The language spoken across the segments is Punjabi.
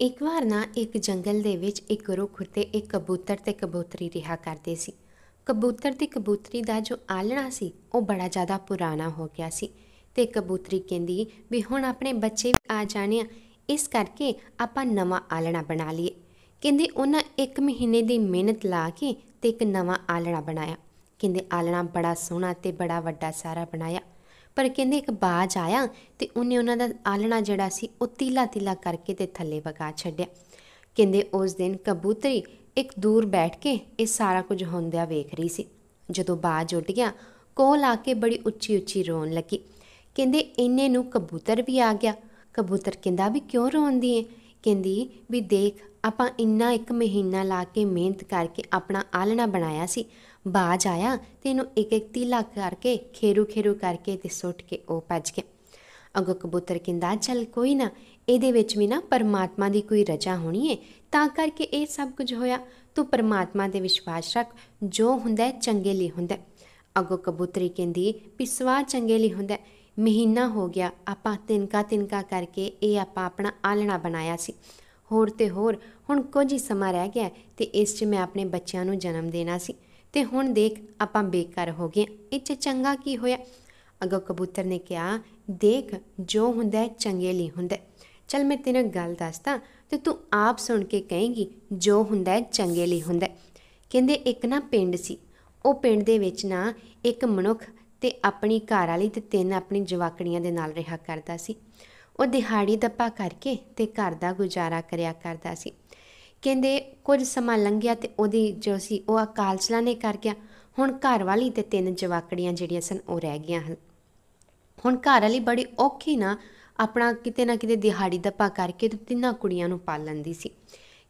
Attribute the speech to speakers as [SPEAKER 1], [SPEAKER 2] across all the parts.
[SPEAKER 1] ਇੱਕ ਵਾਰ ਨਾ ਇੱਕ ਜੰਗਲ ਦੇ ਵਿੱਚ ਇੱਕ ਰੁੱਖ ਉੱਤੇ ਇੱਕ ਕਬੂਤਰ ਤੇ ਕਬੂਤਰੀ ਰਿਹਾ ਕਰਦੇ ਸੀ ਕਬੂਤਰ ਤੇ ਕਬੂਤਰੀ ਦਾ ਜੋ ਆਲਣਾ ਸੀ ਉਹ ਬੜਾ ਜ਼ਿਆਦਾ ਪੁਰਾਣਾ ਹੋ ਗਿਆ ਸੀ ਤੇ ਕਬੂਤਰੀ ਕਹਿੰਦੀ ਵੀ ਹੁਣ ਆਪਣੇ ਬੱਚੇ ਵੀ ਆ ਜਾਣੇ ਆ ਇਸ ਕਰਕੇ ਆਪਾਂ ਨਵਾਂ ਆਲਣਾ ਬਣਾ ਲਈਏ ਕਹਿੰਦੇ ਉਹਨਾਂ ਇੱਕ ਮਹੀਨੇ ਦੀ ਮਿਹਨਤ ਲਾ ਕੇ ਤੇ ਇੱਕ ਨਵਾਂ ਆਲਣਾ ਬਣਾਇਆ ਕਹਿੰਦੇ ਆਲਣਾ ਬੜਾ ਸੋਹਣਾ ਤੇ ਬੜਾ ਵੱਡਾ ਸਾਰਾ ਬਣਾਇਆ ਪਰ ਕਹਿੰਦੇ ਇੱਕ ਬਾਜ ਆਇਆ ਤੇ ਉਹਨੇ ਉਹਨਾਂ ਦਾ ਆਲਣਾ ਜਿਹੜਾ ਸੀ ਉਹ ਤੀਲਾ ਤੀਲਾ ਕਰਕੇ ਤੇ ਥੱਲੇ ਵਗਾ ਛੱਡਿਆ ਕਹਿੰਦੇ ਉਸ ਦਿਨ ਕਬੂਤਰੀ ਇੱਕ ਦੂਰ ਬੈਠ ਕੇ ਇਹ ਸਾਰਾ ਕੁਝ ਹੁੰਦਿਆ ਵੇਖ ਰਹੀ ਸੀ ਜਦੋਂ ਬਾਜ ਉੱਡ ਗਿਆ ਕੋਲ ਆ ਕੇ ਬੜੀ ਉੱਚੀ ਉੱਚੀ ਰੋਣ ਲੱਗੀ ਕਹਿੰਦੇ ਇੰਨੇ ਨੂੰ ਕਬੂਤਰ ਵੀ ਆ ਗਿਆ ਕਬੂਤਰ ਕਹਿੰਦਾ ਵੀ ਕਿਉਂ ਰੋਂਦੀ ਏ ਕਹਿੰਦੀ ਵੀ ਦੇਖ ਆਪਾਂ ਇੰਨਾ ਇੱਕ ਮਹੀਨਾ ਲਾ ਕੇ ਮਿਹਨਤ ਕਰਕੇ ਆਪਣਾ ਆਲਣਾ ਬਣਾਇਆ ਸੀ ਬਾਜ ਆਇਆ ਤੇ ਇਹਨੂੰ ਇੱਕ ਇੱਕ ਲੱਖ ਕਰਕੇ ਖੇਰੂ ਖੇਰੂ ਕਰਕੇ ਤੇ ਸੁੱਟ ਕੇ ਉਹ ਭੱਜ ਗਿਆ ਅਗੋ ਕਬੂਤਰ ਕਿੰਦਾ ਚਲ ਕੋਈ ਨਾ ਇਹਦੇ ਵਿੱਚ ਵੀ ਨਾ ਪਰਮਾਤਮਾ ਦੀ ਕੋਈ ਰਜਾ ਹੋਣੀ ਏ ਤਾਂ ਕਰਕੇ ਇਹ ਸਭ ਕੁਝ ਹੋਇਆ ਤੂੰ ਪਰਮਾਤਮਾ ਦੇ ਵਿਸ਼ਵਾਸ ਰੱਖ ਜੋ ਹੁੰਦਾ ਚੰਗੇ ਲਈ ਹੁੰਦਾ ਅਗੋ ਕਬੂਤਰੀ ਕਹਿੰਦੀ ਪਿਸਵਾ ਚੰਗੇ ਲਈ ਹੁੰਦਾ ਮਹੀਨਾ ਹੋ ਗਿਆ ਆਪਾਂ ਤਿੰਕਾ ਤਿੰਕਾ ਕਰਕੇ ਇਹ ਆਪਾਂ ਆਪਣਾ ਆਲਣਾ ਬਣਾਇਆ ਸੀ ਹੋਰ ਤੇ ਹੋਰ ਹੁਣ ਕੁਝ ਹੀ ਸਮਾਂ ਰਹਿ ਗਿਆ ਤੇ ਇਸ 'ਚ ਮੈਂ ਆਪਣੇ ਬੱਚਿਆਂ ਨੂੰ ਜਨਮ ਦੇਣਾ ਸੀ ਤੇ ਹੁਣ ਦੇਖ ਆਪਾਂ ਬੇਕਾਰ ਹੋ ਗਏ ਇਹ ਚ ਚੰਗਾ ਕੀ ਹੋਇਆ ਅਗੋ ਕਬੂਤਰ ਨੇ ਕਿਹਾ ਦੇਖ ਜੋ ਹੁੰਦਾ ਹੈ ਚੰਗੇ ਲਈ ਹੁੰਦਾ ਚਲ ਮੈਂ ਤੈਨੂੰ ਗੱਲ ਦੱਸਦਾ ਤੇ ਤੂੰ ਆਪ ਸੁਣ ਕੇ ਕਹੇਂਗੀ ਜੋ ਹੁੰਦਾ ਹੈ ਚੰਗੇ ਲਈ ਹੁੰਦਾ ਕਹਿੰਦੇ ਇੱਕ ਨਾ ਪਿੰਡ ਸੀ ਉਹ ਪਿੰਡ ਦੇ ਵਿੱਚ ਨਾ ਇੱਕ ਮਨੁੱਖ ਤੇ ਆਪਣੀ ਘਰ ਵਾਲੀ ਤੇ ਤਿੰਨ ਆਪਣੀ ਜਵਾਕੜੀਆਂ ਦੇ ਨਾਲ ਰਿਹਾ ਕਰਦਾ ਸੀ ਉਹ ਦਿਹਾੜੀ ਦੱਪਾ ਕਰਕੇ ਤੇ ਘਰ ਦਾ ਗੁਜ਼ਾਰਾ ਕਰਿਆ ਕਰਦਾ ਸੀ ਕਹਿੰਦੇ ਕੁਝ ਸਮਾਂ ਲੰਘਿਆ ਤੇ ਉਹਦੀ ਜੋ ਸੀ ਉਹ ਅਕਾਲ ਨੇ ਕਰ ਗਿਆ ਹੁਣ ਘਰ ਵਾਲੀ ਤੇ ਤਿੰਨ ਜਵਾਕੜੀਆਂ ਜਿਹੜੀਆਂ ਸਨ ਉਹ ਰਹਿ ਗਈਆਂ ਹਨ ਹੁਣ ਘਰ ਵਾਲੀ ਬੜੀ ਔਖੀ ਨਾ ਆਪਣਾ ਕਿਤੇ ਨਾ ਕਿਤੇ ਦਿਹਾੜੀ ਦੱਪਾ ਕਰਕੇ ਤੇ ਤਿੰਨਾਂ ਕੁੜੀਆਂ ਨੂੰ ਪਾਲ ਲੰਦੀ ਸੀ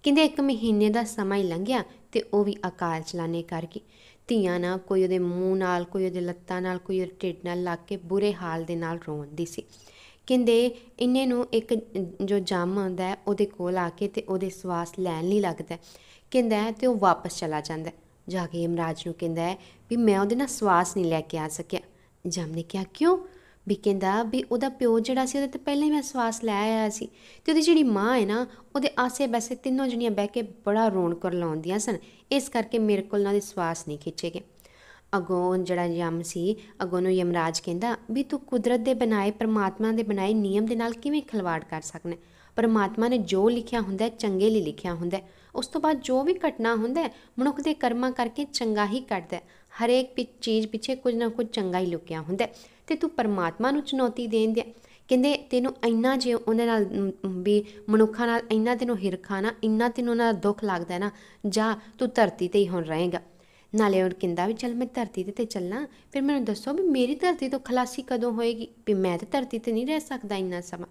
[SPEAKER 1] ਕਹਿੰਦੇ ਇੱਕ ਮਹੀਨੇ ਦਾ ਸਮਾਂ ਹੀ ਲੰਘਿਆ ਤੇ ਉਹ ਵੀ ਅਕਾਲ ਨੇ ਕਰ ਗਈ ਧੀਆਂ ਨਾ ਕੋਈ ਉਹਦੇ ਮੂੰਹ ਨਾਲ ਕੋਈ ਉਹਦੇ ਲੱਤਾਂ ਨਾਲ ਕੋਈ ਉਹਦੇ ਢਿੱਡ ਨਾਲ ਲੱਗ ਕੇ ਬੁਰੇ ਹਾਲ ਦੇ ਨਾਲ ਰੋਂਦੀ ਸੀ ਕਹਿੰਦੇ ਇੰਨੇ ਨੂੰ ਇੱਕ ਜੋ ਜੰਮ ਆਉਂਦਾ ਉਹਦੇ ਕੋਲ ਆ ਕੇ ਤੇ ਉਹਦੇ ਸਵਾਸ ਲੈਣ ਲਈ ਲੱਗਦਾ ਕਹਿੰਦਾ ਤੇ ਉਹ ਵਾਪਸ ਚਲਾ ਜਾਂਦਾ ਜਾ ਕੇ ਯਮਰਾਜ ਨੂੰ ਕਹਿੰਦਾ ਵੀ ਮੈਂ ਉਹਦੇ ਨਾਲ ਸਵਾਸ ਨਹੀਂ ਲੈ ਕੇ ਆ ਸਕਿਆ ਜੰਮ ਨੇ ਕਿਹਾ ਕਿਉਂ ਵੀ ਕਹਿੰਦਾ ਵੀ ਉਹਦਾ ਪਿਓ ਜਿਹੜਾ ਸੀ ਉਹਦੇ ਤੇ ਪਹਿਲਾਂ ਹੀ ਮੈਂ ਸਵਾਸ ਲੈ ਆਇਆ ਸੀ ਤੇ ਉਹਦੀ ਜਿਹੜੀ ਮਾਂ ਹੈ ਨਾ ਉਹਦੇ ਆਸੇ ਬੈਸੇ ਤਿੰਨੋਂ ਜਣੀਆਂ ਬਹਿ ਕੇ ਬੜਾ ਰੋਣ ਕਰ ਲਾਉਂਦੀਆਂ ਸਨ ਇਸ ਕਰਕੇ ਮੇਰੇ ਕੋਲ ਨਾ ਦੇ ਸਵਾਸ ਨਹੀਂ ਖਿੱਚੇ ਅਗੋਂ ਜਿਹੜਾ ਯਮ ਸੀ ਅਗੋਂ ਨੂੰ ਯਮਰਾਜ ਕਹਿੰਦਾ ਵੀ ਤੂੰ ਕੁਦਰਤ ਦੇ ਬਣਾਏ ਪਰਮਾਤਮਾ ਦੇ ਬਣਾਏ ਨਿਯਮ ਦੇ ਨਾਲ ਕਿਵੇਂ ਖਿਲਵਾੜ ਕਰ ਸਕਨੇ ਪਰਮਾਤਮਾ ਨੇ ਜੋ ਲਿਖਿਆ ਹੁੰਦਾ ਚੰਗੇ ਲਈ ਲਿਖਿਆ ਹੁੰਦਾ ਉਸ ਤੋਂ ਬਾਅਦ ਜੋ ਵੀ ਘਟਨਾ ਹੁੰਦਾ ਮਨੁੱਖ ਦੇ ਕਰਮਾਂ ਕਰਕੇ ਚੰਗਾ ਹੀ ਕੱਟਦਾ ਹਰੇਕ ਚੀਜ਼ ਪਿੱਛੇ ਕੁਝ ਨਾ ਕੁਝ ਚੰਗਾ ਹੀ ਲੁਕਿਆ ਹੁੰਦਾ ਤੇ ਤੂੰ ਪਰਮਾਤਮਾ ਨੂੰ ਚੁਣੌਤੀ ਦੇਣ ਦੇ ਕਹਿੰਦੇ ਤੈਨੂੰ ਇੰਨਾ ਜੇ ਉਹਨਾਂ ਨਾਲ ਵੀ ਮਨੁੱਖਾਂ ਨਾਲ ਇੰਨਾ ਤੈਨੂੰ ਹਿਰਖਾ ਨਾ ਇੰਨਾ ਤੈਨੂੰ ਉਹਨਾਂ ਦਾ ਦੁੱਖ ਲੱਗਦਾ ਨਾ ਜਾਂ ਤੂੰ ਧਰਤੀ ਤੇ ਹੀ ਹੁਣ ਰਹੇਗਾ ਨਾਲੇ ਹੁਣ ਕਿੰਦਾ ਵੀ ਚੱਲ ਮੈਂ ਧਰਤੀ ਤੇ ਤੇ ਚੱਲਾਂ ਫਿਰ ਮੈਨੂੰ ਦੱਸੋ ਵੀ ਮੇਰੀ ਧਰਤੀ ਤੋਂ ਖਲਾਸੀ ਕਦੋਂ ਹੋਏਗੀ ਵੀ ਮੈਂ ਤਾਂ ਧਰਤੀ ਤੇ ਨਹੀਂ ਰਹਿ ਸਕਦਾ ਇੰਨਾ ਸਮਾਂ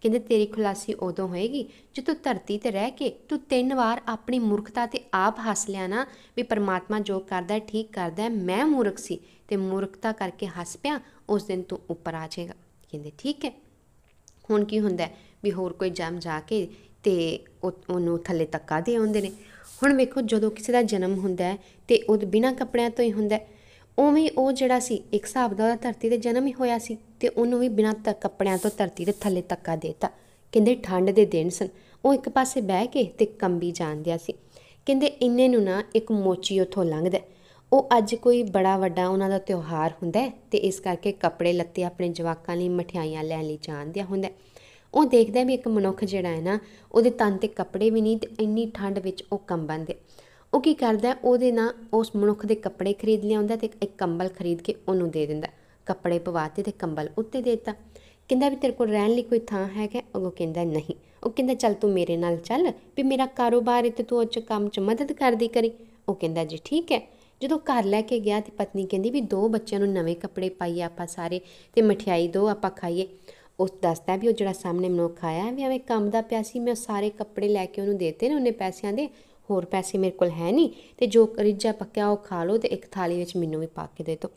[SPEAKER 1] ਕਹਿੰਦੇ ਤੇਰੀ ਖਲਾਸੀ ਉਦੋਂ ਹੋਏਗੀ ਤੂੰ ਧਰਤੀ ਤੇ ਰਹਿ ਕੇ ਤੂੰ ਤਿੰਨ ਵਾਰ ਆਪਣੀ ਮੂਰਖਤਾ ਤੇ ਆਪ ਹੱਸ ਲਿਆ ਨਾ ਵੀ ਪਰਮਾਤਮਾ ਜੋ ਕਰਦਾ ਠੀਕ ਕਰਦਾ ਮੈਂ ਮੂਰਖ ਸੀ ਤੇ ਮੂਰਖਤਾ ਕਰਕੇ ਹੱਸ ਪਿਆ ਉਸ ਦਿਨ ਤੂੰ ਉੱਪਰ ਆ ਜਾਏਗਾ ਕਹਿੰਦੇ ਠੀਕ ਹੈ ਹੁਣ ਕੀ ਹੁੰਦਾ ਵੀ ਹੋਰ ਕੋਈ ਜਮ ਜਾ ਕੇ ਤੇ ਉਹਨੂੰ ਥੱਲੇ ਤੱਕਾ ਦੇ ਆਉਂਦੇ ਨੇ ਹੁਣ ਵੇਖੋ ਜਦੋਂ ਕਿਸੇ ਦਾ ਜਨਮ ਹੁੰਦਾ ਤੇ ਉਹ ਬਿਨਾਂ ਕੱਪੜਿਆਂ ਤੋਂ ਹੀ ਹੁੰਦਾ ਉਵੇਂ ਉਹ ਜਿਹੜਾ ਸੀ ਇੱਕ ਹਿਸਾਬ ਦਾ ਧਰਤੀ ਤੇ ਜਨਮ ਹੀ ਹੋਇਆ ਸੀ ਤੇ ਉਹਨੂੰ ਵੀ ਬਿਨਾਂ ਕੱਪੜਿਆਂ ਤੋਂ ਧਰਤੀ ਦੇ ਥੱਲੇ ਤੱਕਾ ਦੇਤਾ ਕਹਿੰਦੇ ਠੰਡ ਦੇ ਦਿਨ ਸਨ ਉਹ ਇੱਕ ਪਾਸੇ ਬਹਿ ਕੇ ਤੇ ਕੰਬੀ ਜਾਂਦਿਆ ਸੀ ਕਹਿੰਦੇ ਇੰਨੇ ਨੂੰ ਨਾ ਇੱਕ ਮੋਚੀ ਉਥੋਂ ਲੰਘਦਾ ਉਹ ਅੱਜ ਕੋਈ ਬੜਾ ਵੱਡਾ ਉਹਨਾਂ ਦਾ ਤਿਉਹਾਰ ਹੁੰਦਾ ਤੇ ਇਸ ਕਰਕੇ ਕੱਪੜੇ ਲੱਤੇ ਆਪਣੇ ਜਵਾਕਾਂ ਲਈ ਮਠਿਆਈਆਂ ਲੈਣ ਲਈ ਜਾਂਦਿਆ ਹੁੰਦਾ ਉਹ ਦੇਖਦਾ ਵੀ ਇੱਕ ਮਨੁੱਖ ਜਿਹੜਾ ਹੈ ਨਾ ਉਹਦੇ ਤਨ ਤੇ ਕੱਪੜੇ ਵੀ ਨਹੀਂ ਤੇ ਇੰਨੀ ਠੰਡ ਵਿੱਚ ਉਹ ਕੰਬੰਦੇ ਦੇ ਉਹ ਕੀ ਕਰਦਾ ਉਹਦੇ ਨਾਲ ਉਸ ਮਨੁੱਖ ਦੇ ਕੱਪੜੇ ਖਰੀਦ ਲਿਆਉਂਦਾ ਤੇ ਇੱਕ ਕੰਬਲ ਖਰੀਦ ਕੇ ਉਹਨੂੰ ਦੇ ਦਿੰਦਾ ਕੱਪੜੇ ਪਵਾਤੇ ਤੇ ਕੰਬਲ ਉੱਤੇ ਦੇਤਾ ਕਹਿੰਦਾ ਵੀ ਤੇਰੇ ਕੋਲ ਰਹਿਣ ਲਈ ਕੋਈ ਥਾਂ ਹੈਗਾ ਉਹ ਕਹਿੰਦਾ ਨਹੀਂ ਉਹ ਕਹਿੰਦਾ ਚੱਲ ਤੂੰ ਮੇਰੇ ਨਾਲ ਚੱਲ ਵੀ ਮੇਰਾ ਕਾਰੋਬਾਰ ਹੈ ਤੇ ਤੂੰ ਉਹ ਚ ਕੰਮ ਚ ਮਦਦ ਕਰਦੀ ਕਰੀ ਉਹ ਕਹਿੰਦਾ ਜੀ ਠੀਕ ਹੈ ਜਦੋਂ ਘਰ ਲੈ ਕੇ ਗਿਆ ਤੇ ਪਤਨੀ ਕਹਿੰਦੀ ਵੀ ਦੋ ਬੱਚਿਆਂ ਨੂੰ ਨਵੇਂ ਕੱਪੜੇ ਪਾਈਏ ਆਪਾਂ ਸਾਰੇ ਤੇ ਮਠਿਆਈ ਦੋ ਆਪਾਂ ਖਾਈਏ ਉਸ ਦੱਸਦਾ ਵੀ ਉਹ ਜਿਹੜਾ ਸਾਹਮਣੇ ਮਨੁੱਖ ਆਇਆ ਵੀ ਐਵੇਂ ਕੰਮ ਦਾ ਪਿਆ ਸੀ ਮੈਂ ਸਾਰੇ ਕੱਪੜੇ ਲੈ ਕੇ ਉਹਨੂੰ ਦੇਤੇ ਨੇ ਉਹਨੇ ਪੈਸਿਆਂ ਦੇ ਹੋਰ ਪੈਸੇ ਮੇਰੇ ਕੋਲ ਹੈ ਨਹੀਂ ਤੇ ਜੋ ਕਰੀਜਾ ਪੱਕਿਆ ਉਹ ਖਾ ਲਓ ਤੇ ਇੱਕ ਥਾਲੀ ਵਿੱਚ ਮੈਨੂੰ ਵੀ ਪਾ ਕੇ ਦੇ ਦਿਓ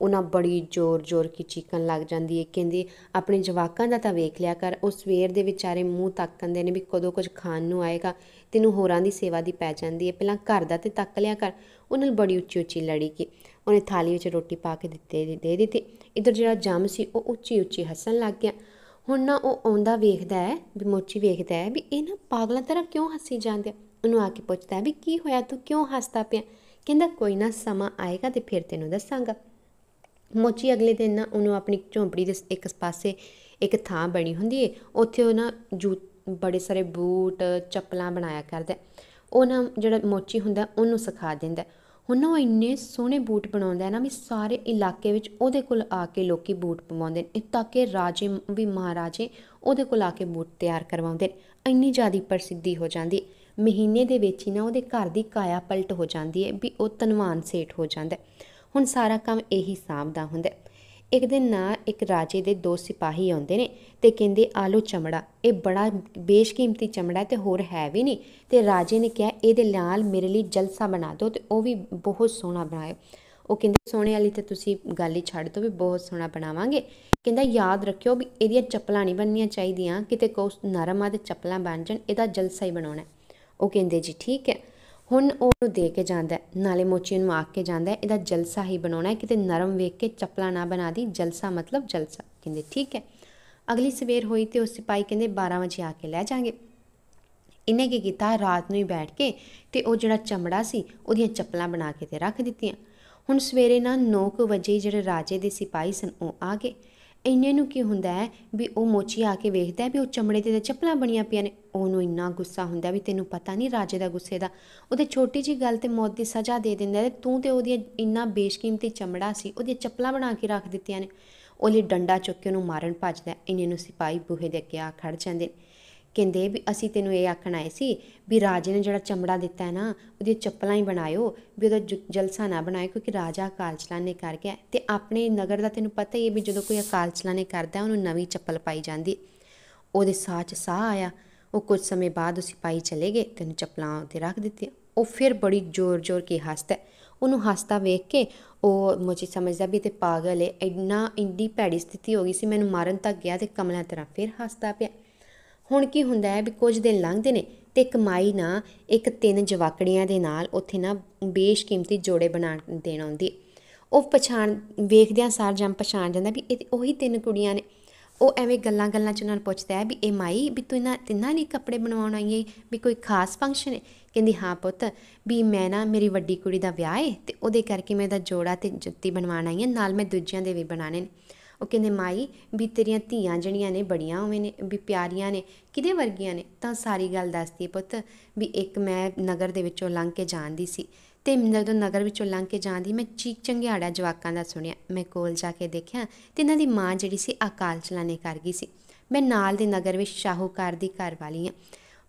[SPEAKER 1] ਉਹਨਾਂ ਬੜੀ ਜ਼ੋਰ-ਜ਼ੋਰ ਕੀ ਚੀਕਣ ਲੱਗ ਜਾਂਦੀ ਹੈ ਕਹਿੰਦੀ ਆਪਣੇ ਜਵਾਕਾਂ ਦਾ ਤਾਂ ਵੇਖ ਲਿਆ ਕਰ ਉਹ ਸਵੇਰ ਦੇ ਵਿਚਾਰੇ ਮੂੰਹ ਤੱਕੰਦੇ ਨੇ ਵੀ ਕਦੋਂ ਕੁਝ ਖਾਣ ਨੂੰ ਆਏਗਾ ਤੈਨੂੰ ਹੋਰਾਂ ਦੀ ਸੇਵਾ ਦੀ ਪੈ ਜਾਂਦੀ ਹੈ ਪਹਿਲਾਂ ਘਰ ਦਾ ਤੇ ਤੱਕ ਲਿਆ ਕਰ ਉਹਨਾਂ ਨਾਲ ਬੜੀ ਉੱਚੀ-ਉੱਚੀ ਲੜੀ ਕੀ ਉਹਨੇ ਥਾਲੀ ਵਿੱਚ ਰੋਟੀ ਪਾ ਕੇ ਦਿੱਤੇ ਦੇ ਦਿੱਤੀ ਇਧਰ ਜਿਹੜਾ ਜੰਮ ਸੀ ਉਹ ਉੱਚੀ ਉੱਚੀ ਹੱਸਣ ਲੱਗ ਗਿਆ ਹੁਣ ਨਾ ਉਹ ਆਉਂਦਾ ਵੇਖਦਾ ਹੈ ਵੀ ਮੋਚੀ ਵੇਖਦਾ ਹੈ ਵੀ ਇਹ ਨਾ ਪਾਗਲਾ ਤਰ੍ਹਾਂ ਕਿਉਂ ਹੱਸੀ ਜਾਂਦੇ ਉਹਨੂੰ ਆ ਕੇ ਪੁੱਛਦਾ ਵੀ ਕੀ ਹੋਇਆ ਤੂੰ ਕਿਉਂ ਹੱਸਦਾ ਪਿਆ ਕਹਿੰਦਾ ਕੋਈ ਨਾ ਸਮਾਂ ਆਏਗਾ ਤੇ ਫਿਰ ਤੈਨੂੰ ਦੱਸਾਂਗਾ ਮੋਚੀ ਅਗਲੇ ਦਿਨ ਨਾ ਉਹਨੂੰ ਆਪਣੀ ਝੌਂਪੜੀ ਦੇ ਇੱਕ ਪਾਸੇ ਇੱਕ ਥਾਂ ਬਣੀ ਹੁੰਦੀ ਏ ਉੱਥੇ ਉਹ ਨਾ ਜੂ ਬੜੇ ਸਾਰੇ ਬੂਟ ਚੱਪਲਾਂ ਬਣਾਇਆ ਕਰਦਾ ਉਹ ਨਾ ਜਿਹੜਾ ਮੋਚੀ ਹੁੰਦਾ ਉਹਨੂੰ ਸਿਖਾ ਦਿੰਦਾ ਹੁਣ ਉਹ ਇੰਨੇ ਸੋਹਣੇ ਬੂਟ ਬਣਾਉਂਦਾ ਹੈ ਨਾ ਵੀ ਸਾਰੇ ਇਲਾਕੇ ਵਿੱਚ ਉਹਦੇ ਕੋਲ ਆ ਕੇ ਲੋਕੀ ਬੂਟ ਪਵਾਉਂਦੇ ਨੇ ਤਾਂ ਕਿ ਰਾਜੇ ਵੀ ਮਹਾਰਾਜੇ ਉਹਦੇ ਕੋਲ ਆ ਕੇ ਬੂਟ ਤਿਆਰ ਕਰਵਾਉਂਦੇ ਨੇ ਇੰਨੀ ਜ਼ਿਆਦੀ ਪ੍ਰਸਿੱਧੀ ਹੋ ਜਾਂਦੀ ਮਹੀਨੇ ਦੇ ਵਿੱਚ ਹੀ ਨਾ ਉਹਦੇ ਘਰ ਦੀ ਕਾਇਆ ਪਲਟ ਹੋ ਜਾਂਦੀ ਹੈ ਵੀ ਉਹ ਤਨਵਾਨ ਸੇਠ ਹੋ ਜਾਂਦਾ ਹੁਣ ਸਾਰਾ ਕੰਮ ਇਹੀ ਦਾ ਹੁੰਦਾ ਇੱਕ ਦਿਨ ਨਾ ਇੱਕ ਰਾਜੇ ਦੇ ਦੋ ਸਿਪਾਹੀ ਆਉਂਦੇ ਨੇ ਤੇ ਕਹਿੰਦੇ ਆਲੋ ਚਮੜਾ ਇਹ ਬੜਾ ਬੇਸ਼ਕੀਮਤੀ ਚਮੜਾ ਤੇ ਹੋਰ ਹੈ ਵੀ ਨਹੀਂ ਤੇ ਰਾਜੇ ਨੇ ਕਿਹਾ ਇਹਦੇ ਨਾਲ ਮੇਰੇ ਲਈ ਜਲਸਾ ਬਣਾ ਦਿਓ ਤੇ ਉਹ ਵੀ ਬਹੁਤ ਸੋਹਣਾ ਬਣਾਇਓ ਉਹ ਕਹਿੰਦੇ ਸੋਹਣੇ ਵਾਲੀ ਤੇ ਤੁਸੀਂ ਗੱਲ ਹੀ ਛੱਡ ਦੋ ਵੀ ਬਹੁਤ ਸੋਹਣਾ ਬਣਾਵਾਂਗੇ ਕਹਿੰਦਾ ਯਾਦ ਰੱਖਿਓ ਵੀ ਇਹਦੀਆਂ ਚੱਪਲਾਂ ਨਹੀਂ ਬਣਨੀਆਂ ਚਾਹੀਦੀਆਂ ਕਿਤੇ ਕੋਈ ਨਰਮ ਆ ਤੇ ਚੱਪਲਾਂ ਬਣ ਜਾਣ ਇਹਦਾ ਜਲਸਾ ਹੀ ਬਣਾਉਣਾ ਉਹ ਕਹਿੰਦੇ ਜੀ ਠੀਕ ਹੈ ਹੁਣ ਉਹ ਨੂੰ ਦੇ ਕੇ ਜਾਂਦਾ ਨਾਲੇ ਮੋਚੀ ਨੂੰ ਆਖ ਕੇ ਜਾਂਦਾ ਇਹਦਾ ਜਲਸਾ ਹੀ ਬਣਾਉਣਾ ਹੈ ਕਿਤੇ ਨਰਮ ਵੇਖ ਕੇ ਚੱਪਲਾ ਨਾ ਬਣਾ ਦੀ ਜਲਸਾ ਮਤਲਬ ਜਲਸਾ ਕਹਿੰਦੇ ਠੀਕ ਹੈ ਅਗਲੀ ਸਵੇਰ ਹੋਈ ਤੇ ਉਸ ਸਿਪਾਈ ਕਹਿੰਦੇ 12 ਵਜੇ ਆ ਕੇ ਲੈ ਜਾਾਂਗੇ ਇਹਨੇ ਕੀ ਕੀਤਾ ਰਾਤ ਨੂੰ ਹੀ ਬੈਠ ਕੇ ਤੇ ਉਹ ਜਿਹੜਾ ਚਮੜਾ ਸੀ ਉਹਦੀਆਂ ਚੱਪਲਾਂ ਬਣਾ ਕੇ ਤੇ ਰੱਖ ਦਿੱਤੀਆਂ ਹੁਣ ਸਵੇਰੇ ਨਾ 9:00 ਵਜੇ ਜਿਹੜੇ ਰਾਜੇ ਦੇ ਸਿਪਾਈ ਸਨ ਉਹ ਆ ਗਏ ਇੰਨੇ ਨੂੰ ਕੀ ਹੁੰਦਾ ਹੈ ਵੀ ਉਹ ਮੋਚੀ ਆ ਕੇ ਵੇਖਦਾ ਹੈ ਵੀ ਉਹ ਚਮੜੇ ਤੇ ਚੱਪਲਾਂ ਬਣੀਆਂ ਪਈਆਂ ਨੇ ਉਹਨੂੰ ਇੰਨਾ ਗੁੱਸਾ ਹੁੰਦਾ ਵੀ ਤੈਨੂੰ ਪਤਾ ਨਹੀਂ ਰਾਜੇ ਦਾ ਗੁੱਸੇ ਦਾ ਉਹਦੇ ਛੋਟੀ ਜੀ ਗੱਲ ਤੇ ਮੌਤ ਦੀ ਸਜ਼ਾ ਦੇ ਦਿੰਦਾ ਤੇ ਤੂੰ ਤੇ ਉਹਦੀ ਇੰਨਾ ਬੇਸ਼ਕੀਮਤੀ ਚਮੜਾ ਸੀ ਉਹਦੀ ਚੱਪਲਾਂ ਬਣਾ ਕੇ ਰੱਖ ਦਿੱਤੀਆਂ ਨੇ ਉਹਲੇ ਡੰਡਾ ਚੁੱਕ ਕੇ ਉਹਨੂੰ ਮਾਰਨ ਭੱਜਦਾ ਇੰਨੇ ਨੂੰ ਸਿਪਾਹੀ ਬੂਹੇ ਦੇ ਅੱਗੇ ਆ ਖੜ ਜਾਂਦੇ ਨੇ ਕਹਿੰਦੇ ਵੀ ਅਸੀਂ ਤੈਨੂੰ ਇਹ ਆਖਣ ਆਏ ਸੀ ਵੀ ਰਾਜੇ ਨੇ ਜਿਹੜਾ ਚਮੜਾ ਦਿੱਤਾ ਹੈ ਨਾ ਉਹਦੀਆਂ ਚੱਪਲਾਂ ਹੀ ਬਣਾਇਓ ਵੀ ਉਹਦਾ ਜਲਸਾ ਨਾ ਬਣਾਇਓ ਕਿਉਂਕਿ ਰਾਜਾ ਅਕਾਲ ਚਲਾਣੇ ਕਰ ਗਿਆ ਤੇ ਆਪਣੇ ਨਗਰ ਦਾ ਤੈਨੂੰ ਪਤਾ ਹੀ ਹੈ ਵੀ ਜਦੋਂ ਕੋਈ ਅਕਾਲ ਚਲਾਣੇ ਕਰਦਾ ਉਹਨੂੰ ਨਵੀਂ ਚੱਪਲ ਪਾਈ ਜਾਂਦੀ ਉਹਦੇ ਸਾਹ 'ਚ ਸਾਹ ਆਇਆ ਉਹ ਕੁਝ ਸਮੇਂ ਬਾਅਦ ਉਹ ਸਿਪਾਈ ਚਲੇ ਗਏ ਤੇ ਚੱਪਲਾਂ ਉੱਤੇ ਰੱਖ ਦਿੱਤੀਆਂ ਉਹ ਫਿਰ ਬੜੀ ਜ਼ੋਰ-ਜ਼ੋਰ ਕੇ ਹੱਸਦਾ ਉਹਨੂੰ ਹੱਸਦਾ ਵੇਖ ਕੇ ਉਹ ਮੁਝੇ ਸਮਝਦਾ ਵੀ ਤੇ ਪਾਗਲ ਹੈ ਇੰਨਾ ਇੰਦੀ ਭੈੜੀ ਸਥਿਤੀ ਹੋ ਗਈ ਸੀ ਮੈਨੂੰ ਮਾਰਨ ਤੱਕ ਗਿਆ ਤੇ ਕਮਲਾ ਤਰ੍ਹਾਂ ਫਿਰ ਹੱਸਦਾ ਪਿਆ ਹੁਣ ਕੀ ਹੁੰਦਾ ਹੈ ਵੀ ਕੁਝ ਦਿਨ ਲੰਘਦੇ ਨੇ ਤੇ ਇੱਕ ਮਾਈ ਨਾ ਇੱਕ ਤਿੰਨ ਜਵਾਕੜੀਆਂ ਦੇ ਨਾਲ ਉੱਥੇ ਨਾ ਬੇਸ਼ਕੀਮਤੀ ਜੋੜੇ ਬਣਾ ਦੇਣ ਆਉਂਦੀ ਉਹ ਪਛਾਣ ਵੇਖਦਿਆਂ ਸਾਰ ਜੰਮ ਪਛਾਣ ਜਾਂਦਾ ਵੀ ਇਹ ਉਹੀ ਤਿੰਨ ਕੁੜੀਆਂ ਨੇ ਉਹ ਐਵੇਂ ਗੱਲਾਂ-ਗੱਲਾਂ ਚ ਉਹਨਾਂ ਨੂੰ ਪੁੱਛਦਾ ਹੈ ਵੀ ਇਹ ਮਾਈ ਵੀ ਤੂੰ ਇਹਨਾਂ ਤਿੰਨਾਂ ਲਈ ਕੱਪੜੇ ਬਣਵਾਉਣ ਆਈ ਏ ਵੀ ਕੋਈ ਖਾਸ ਫੰਕਸ਼ਨ ਹੈ ਕਹਿੰਦੀ ਹਾਂ ਪੁੱਤ ਵੀ ਮੈਂ ਨਾ ਮੇਰੀ ਵੱਡੀ ਕੁੜੀ ਦਾ ਵਿਆਹ ਏ ਤੇ ਉਹਦੇ ਕਰਕੇ ਮੈਂ ਇਹਦਾ ਜੋੜਾ ਤੇ ਜੁੱਤੀ ਬਣਵਾਉਣ ਆਈ ਏ ਨਾਲ ਮੈਂ ਦੂਜਿਆਂ ਦੇ ਵੀ ਬਣਾਣੇ ਨੇ ਉਹ ਕਹਿੰਦੇ ਮਾਈ ਵੀ ਤੇਰੀਆਂ ਧੀਆਂ ਜਣੀਆਂ ਨੇ ਬੜੀਆਂ ਹੋਵੇਂ ਨੇ ਵੀ ਪਿਆਰੀਆਂ ਨੇ ਕਿਦੇ ਵਰਗੀਆਂ ਨੇ ਤਾਂ ਸਾਰੀ ਗੱਲ ਦੱਸਦੀ ਪੁੱਤ ਵੀ ਇੱਕ ਮੈਂ ਨਗਰ ਦੇ ਵਿੱਚੋਂ ਲੰਘ ਕੇ ਜਾਂਦੀ ਸੀ ਤੇ ਜਦੋਂ ਨਗਰ ਵਿੱਚੋਂ ਲੰਘ ਕੇ ਜਾਂਦੀ ਮੈਂ ਚੀਕ ਚੰਗਿਆੜਾ ਜਵਾਕਾਂ ਦਾ ਸੁਣਿਆ ਮੈਂ ਕੋਲ ਜਾ ਕੇ ਦੇਖਿਆ ਤੇ ਇਹਨਾਂ ਦੀ ਮਾਂ ਜਿਹੜੀ ਸੀ ਅਕਾਲ ਚਲਾਣੇ ਕਰ ਗਈ ਸੀ ਮੈਂ ਨਾਲ ਦੇ ਨਗਰ ਵਿੱਚ ਸ਼ਾਹੂਕਾਰ ਦੀ ਘਰ ਵਾਲੀ ਹਾਂ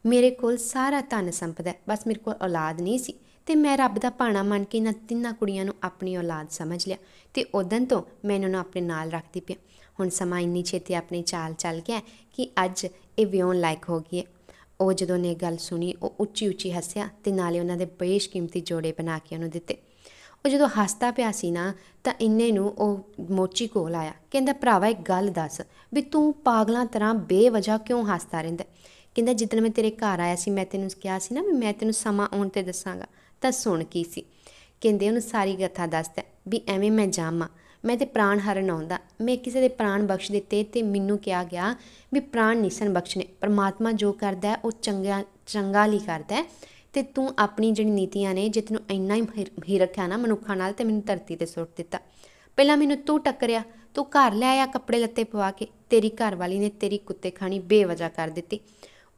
[SPEAKER 1] ਮੇਰੇ ਕੋਲ ਸਾਰਾ ਧਨ ਸੰਪਦਾ ਬਸ ਮੇਰੇ ਕੋਲ ਔਲਾਦ ਨਹੀਂ ਸੀ ਤੇ ਮੈਂ ਰੱਬ ਦਾ ਪਾਣਾ ਮੰਨ ਕੇ ਇਹਨਾਂ ਤਿੰਨਾਂ ਕੁੜੀਆਂ ਨੂੰ ਆਪਣੀ ਔਲਾਦ ਸਮਝ ਲਿਆ ਤੇ ਉਦੋਂ ਤੋਂ ਮੈਂ ਇਹਨਾਂ ਨੂੰ ਆਪਣੇ ਨਾਲ ਰੱਖਦੀ ਪਿਆ ਹੁਣ ਸਮਾਂ ਇੰਨੀ ਛੇਤੀ ਆਪਣੀ ਚਾਲ ਚੱਲ ਗਿਆ ਕਿ ਅੱਜ ਇਹ ਵਿਉਣ ਲਾਇਕ ਹੋ ਗਈ ਹੈ ਉਹ ਜਦੋਂ ਨੇ ਗੱਲ ਸੁਣੀ ਉਹ ਉੱਚੀ ਉੱਚੀ ਹੱਸਿਆ ਤੇ ਨਾਲੇ ਉਹਨਾਂ ਦੇ ਬੇਸ਼ਕੀਮਤੀ ਜੋੜੇ ਬਣਾ ਕੇ ਉਹਨੂੰ ਦਿੱਤੇ ਉਹ ਜਦੋਂ ਹੱਸਦਾ ਪਿਆ ਸੀ ਨਾ ਤਾਂ ਇੰਨੇ ਨੂੰ ਉਹ ਮੋਚੀ ਕੋਲ ਆਇਆ ਕਹਿੰਦਾ ਭਰਾਵਾ ਇੱਕ ਗੱਲ ਦੱਸ ਵੀ ਤੂੰ ਪਾਗਲਾਂ ਤਰ੍ਹਾਂ ਬੇਵਜ੍ਹਾ ਕਿਉਂ ਹੱਸਦਾ ਰਹਿੰਦਾ ਕਹਿੰਦਾ ਜਿੱਦਣ ਮੈਂ ਤੇਰੇ ਘਰ ਆਇਆ ਸੀ ਮੈਂ ਤੈਨੂੰ ਕਿਹਾ ਸੀ ਨਾ ਵੀ ਮੈਂ ਤੈਨੂੰ ਸਮਾਂ ਆਉਣ ਤੇ ਦੱਸਾਂਗਾ ਤਾਂ ਸੁਣ ਕੀ ਸੀ ਕਹਿੰਦੇ ਉਹਨੂੰ ਸਾਰੀ ਗੱਥਾ ਦੱਸਦਾ ਵੀ ਐਵੇਂ ਮੈਂ ਜਾਮਾ ਮੈਂ ਤੇ ਪ੍ਰਾਣ ਹਰਨ ਆਉਂਦਾ ਮੈਂ ਕਿਸੇ ਦੇ ਪ੍ਰਾਣ ਬਖਸ਼ ਦਿੱਤੇ ਤੇ ਮੈਨੂੰ ਕਿਹਾ ਗਿਆ ਵੀ ਪ੍ਰਾਣ ਨਿਸਨ ਬਖਸ਼ਨੇ ਪਰਮਾਤਮਾ ਜੋ ਕਰਦਾ ਉਹ ਚੰਗਾ ਚੰਗਾ ਲਈ ਕਰਦਾ ਤੇ ਤੂੰ ਆਪਣੀ ਜਿਹੜੀ ਨੀਤੀਆਂ ਨੇ ਜਿਤ ਨੂੰ ਇੰਨਾ ਹੀ ਹੀ ਰੱਖਿਆ ਨਾ ਮਨੁੱਖਾਂ ਨਾਲ ਤੇ ਮੈਨੂੰ ਧਰਤੀ ਤੇ ਸੁੱਟ ਦਿੱਤਾ ਪਹਿਲਾਂ ਮੈਨੂੰ ਤੂੰ ਟੱਕਰਿਆ ਤੂੰ ਘਰ ਲੈ ਆਇਆ ਕੱਪੜੇ ਲੱਤੇ ਪਵਾ ਕੇ ਤੇਰੀ ਘਰ ਵਾਲੀ ਨੇ ਤੇਰੀ ਕੁੱਤੇ ਖਾਣੀ ਬੇਵਜਾ ਕਰ ਦਿੱਤੀ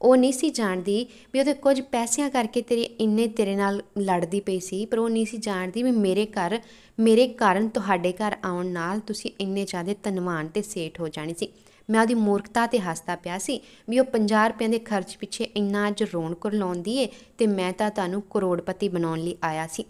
[SPEAKER 1] ਉਹ ਨਹੀਂ ਸੀ ਜਾਣਦੀ ਵੀ ਉਹਦੇ ਕੁਝ ਪੈਸਿਆਂ ਕਰਕੇ ਤੇਰੇ ਇੰਨੇ ਤੇਰੇ ਨਾਲ ਲੜਦੀ ਪਈ ਸੀ ਪਰ ਉਹ ਨਹੀਂ ਸੀ ਜਾਣਦੀ ਵੀ ਮੇਰੇ ਘਰ ਮੇਰੇ ਕਾਰਨ ਤੁਹਾਡੇ ਘਰ ਆਉਣ ਨਾਲ ਤੁਸੀਂ ਇੰਨੇ ਜ਼ਿਆਦੇ ਧਨਵਾਨ ਤੇ ਸੇਠ ਹੋ ਜਾਣੀ ਸੀ ਮੈਂ ਉਹਦੀ ਮੂਰਖਤਾ ਤੇ ਹੱਸਦਾ ਪਿਆ ਸੀ ਵੀ ਉਹ 50 ਰੁਪਏ ਦੇ ਖਰਚ ਪਿੱਛੇ ਇੰਨਾ ਅਜ ਰੋਣ ਕਰ ਲਾਉਂਦੀ ਏ ਤੇ ਮੈਂ ਤਾਂ ਤੁਹਾਨੂੰ ਕਰੋੜਪਤੀ ਬਣਾਉਣ ਲਈ ਆਇਆ ਸੀ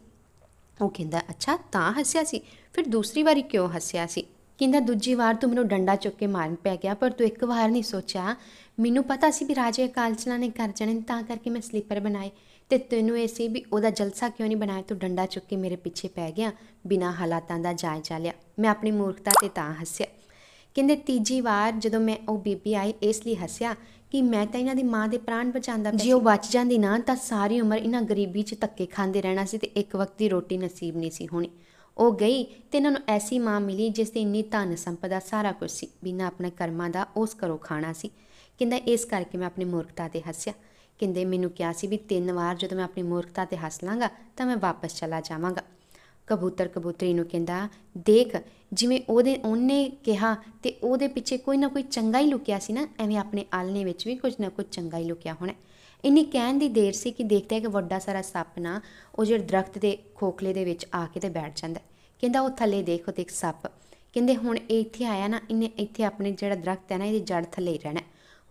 [SPEAKER 1] ਉਹ ਕਹਿੰਦਾ ਅੱਛਾ ਤਾਂ ਹੱਸਿਆ ਸੀ ਫਿਰ ਦੂਸਰੀ ਵਾਰੀ ਕਿਉਂ ਹੱਸਿਆ ਸੀ ਕਹਿੰਦਾ ਦੂਜੀ ਵਾਰ ਤੂੰ ਮੈਨੂੰ ਡੰਡਾ ਚੁੱਕ ਕੇ ਮਾਰਨ ਪੈ ਗਿਆ ਪਰ ਤੂੰ ਇੱਕ ਵਾਰ ਨਹੀਂ ਸੋਚਿਆ ਮੈਨੂੰ ਪਤਾ ਸੀ ਵੀ ਰਾਜੇ ਕਾਲਚਲਾ ਨੇ ਕਰ ਜਣੇ ਤਾਂ ਕਰਕੇ ਮੈਂ ਸਲੀਪਰ ਬਣਾਏ ਤੇ ਤੈਨੂੰ ਇਹ ਸੀ ਵੀ ਉਹਦਾ ਜਲਸਾ ਕਿਉਂ ਨਹੀਂ ਬਣਾਇਆ ਤੂੰ ਡੰਡਾ ਚੁੱਕ ਕੇ ਮੇਰੇ ਪਿੱਛੇ ਪੈ ਗਿਆ ਬਿਨਾ ਹਾਲਾਤਾਂ ਦਾ ਜਾਇਜ਼ਾ ਲਿਆ ਮੈਂ ਆਪਣੀ ਮੂਰਖਤਾ ਤੇ ਤਾਂ ਹੱਸਿਆ ਕਹਿੰਦੇ ਤੀਜੀ ਵਾਰ ਜਦੋਂ ਮੈਂ ਉਹ ਬੀਬੀ ਆਈ ਇਸ ਲਈ ਹੱਸਿਆ ਕਿ ਮੈਂ ਤਾਂ ਇਹਨਾਂ ਦੀ ਮਾਂ ਦੇ ਪ੍ਰਾਣ ਬਚਾਉਂਦਾ ਜੇ ਉਹ ਬਚ ਜਾਂਦੀ ਨਾ ਤਾਂ ਸਾਰੀ ਉਮਰ ਇਹਨਾਂ ਗਰੀਬੀ 'ਚ ਧੱਕੇ ਖਾਂਦੇ ਰਹਿਣਾ ਸੀ ਤੇ ਇੱਕ ਵਕਤ ਦੀ ਰੋਟੀ ਨਸੀਬ ਨਹੀਂ ਸੀ ਹੋਣੀ ਉਹ ਗਈ ਤੇ ਇਹਨਾਂ ਨੂੰ ਐਸੀ ਮਾਂ ਮਿਲੀ ਜਿਸ ਦੇ ਇੰਨੀ ਧਨ ਸੰਪਦਾ ਸਾਰਾ ਕੁਝ ਸੀ ਬਿਨਾਂ ਆਪਣੇ ਕਰਮਾਂ ਦਾ ਉਸ ਕਰੋ ਖਾਣਾ ਸੀ ਕਹਿੰਦਾ ਇਸ ਕਰਕੇ ਮੈਂ ਆਪਣੀ ਮੂਰਖਤਾ ਤੇ ਹੱਸਿਆ ਕਹਿੰਦੇ ਮੈਨੂੰ ਕਿਹਾ ਸੀ ਵੀ ਤਿੰਨ ਵਾਰ ਜਦੋਂ ਮੈਂ ਆਪਣੀ ਮੂਰਖਤਾ ਤੇ ਹੱਸ ਲਾਂਗਾ ਤਾਂ ਮੈਂ ਵਾਪਸ ਚਲਾ ਜਾਵਾਂਗਾ ਕਬੂਤਰ ਕਬੂਤਰੀ ਨੂੰ ਕਹਿੰਦਾ ਦੇਖ ਜਿਵੇਂ ਉਹਦੇ ਉਹਨੇ ਕਿਹਾ ਤੇ ਉਹਦੇ ਪਿੱਛੇ ਕੋਈ ਨਾ ਕੋਈ ਚੰਗਾ ਹੀ ਲੁਕਿਆ ਸੀ ਨਾ ਐਵੇਂ ਆਪਣੇ ਆਲਨੇ ਵਿੱਚ ਵੀ ਕੁਝ ਨਾ ਕੁਝ ਚੰਗਾ ਹੀ ਲੁਕਿਆ ਹੋਣਾ ਇਨੀ ਕਹਿਣ ਦੀ ਦੇਰ ਸੀ ਕਿ ਦੇਖਦਾ ਹੈ ਕਿ ਵੱਡਾ ਸਾਰਾ ਸੱਪ ਨਾ ਉਹ ਜਿਹੜੇ ਦਰਖਤ ਦੇ ਖੋਖਲੇ ਦੇ ਵਿੱਚ ਆ ਕੇ ਤੇ ਬੈਠ ਜਾਂਦਾ ਕਹਿੰਦਾ ਉਹ ਥੱਲੇ ਦੇਖੋ ਤੇ ਇੱਕ ਸੱਪ ਕਹਿੰਦੇ ਹੁਣ ਇਹ ਇੱਥੇ ਆਇਆ ਨਾ ਇਹਨੇ ਇੱਥੇ ਆਪਣੇ ਜਿਹੜਾ ਦਰਖਤ ਹੈ ਨਾ ਇਹਦੀ ਜੜ ਥੱਲੇ ਹੀ ਰਹਿਣਾ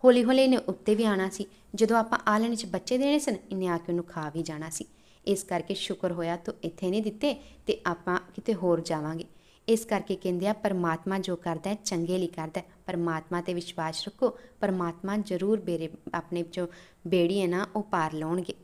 [SPEAKER 1] ਹੌਲੀ ਹੌਲੀ ਇਹਨੇ ਉੱਤੇ ਵੀ ਆਣਾ ਸੀ ਜਦੋਂ ਆਪਾਂ ਆਲਣ 'ਚ ਬੱਚੇ ਦੇਣੇ ਸਨ ਇਹਨੇ ਆ ਕੇ ਉਹਨੂੰ ਖਾ ਵੀ ਜਾਣਾ ਸੀ ਇਸ ਕਰਕੇ ਸ਼ੁਕਰ ਹੋਇਆ ਤੋ ਇੱਥੇ ਨਹੀਂ ਦਿੱਤੇ ਤੇ ਆਪਾਂ ਕਿਤੇ ਹੋਰ ਜਾਵਾਂਗੇ ਇਸ ਕਰਕੇ ਕਹਿੰਦੇ ਆ ਪਰਮਾਤਮਾ ਜੋ ਕਰਦਾ ਹੈ ਚੰਗੇ ਲਈ ਕਰਦਾ ਹੈ ਪਰਮਾਤਮਾ ਤੇ ਵਿਸ਼ਵਾਸ ਰੱਖੋ ਪਰਮਾਤਮਾ ਜ਼ਰੂਰ ਬੇਰੇ ਆਪਣੇ ਜੋ ਬੇੜੀ ਹੈ ਨਾ ਉਹ ਪਾਰ ਲਾਉਣਗੇ